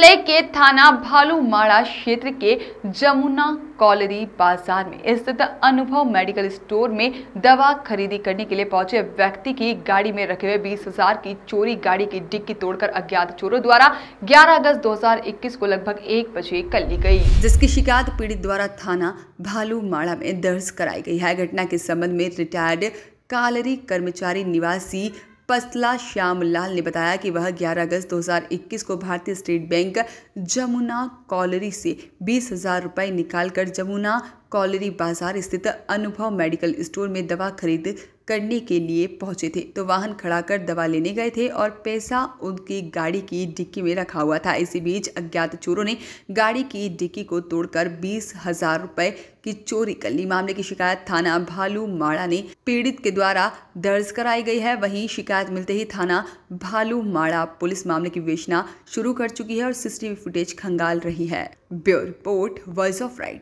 जिले के थाना भालूमाड़ा क्षेत्र के जमुना कॉलरी बाजार में स्थित अनुभव मेडिकल स्टोर में दवा खरीदी करने के लिए पहुंचे व्यक्ति की गाड़ी में रखे हुए बीस हजार की चोरी गाड़ी की डिक्की तोड़कर अज्ञात चोरों द्वारा 11 अगस्त 2021 को लगभग एक बजे कर ली गई जिसकी शिकायत पीड़ित द्वारा थाना भालूमाड़ा में दर्ज कराई गई है घटना के संबंध में रिटायर्ड कालरी कर्मचारी निवासी श्याम लाल ने बताया कि वह 11 अगस्त 2021 को भारतीय स्टेट बैंक जमुना कॉलरी से बीस हजार रुपये निकालकर जमुना कॉलरी बाजार स्थित अनुभव मेडिकल स्टोर में दवा खरीद करने के लिए पहुंचे थे तो वाहन खड़ा कर दवा लेने गए थे और पैसा उनकी गाड़ी की डिक्की में रखा हुआ था इसी बीच अज्ञात चोरों ने गाड़ी की डिक्की को तोड़कर बीस हजार रुपए की चोरी कर ली मामले की शिकायत थाना भालू माड़ा ने पीड़ित के द्वारा दर्ज कराई गई है वहीं शिकायत मिलते ही थाना भालू माड़ा पुलिस मामले की विवेचना शुरू कर चुकी है और सीसीटीवी फुटेज खंगाल रही है bureau report voice of right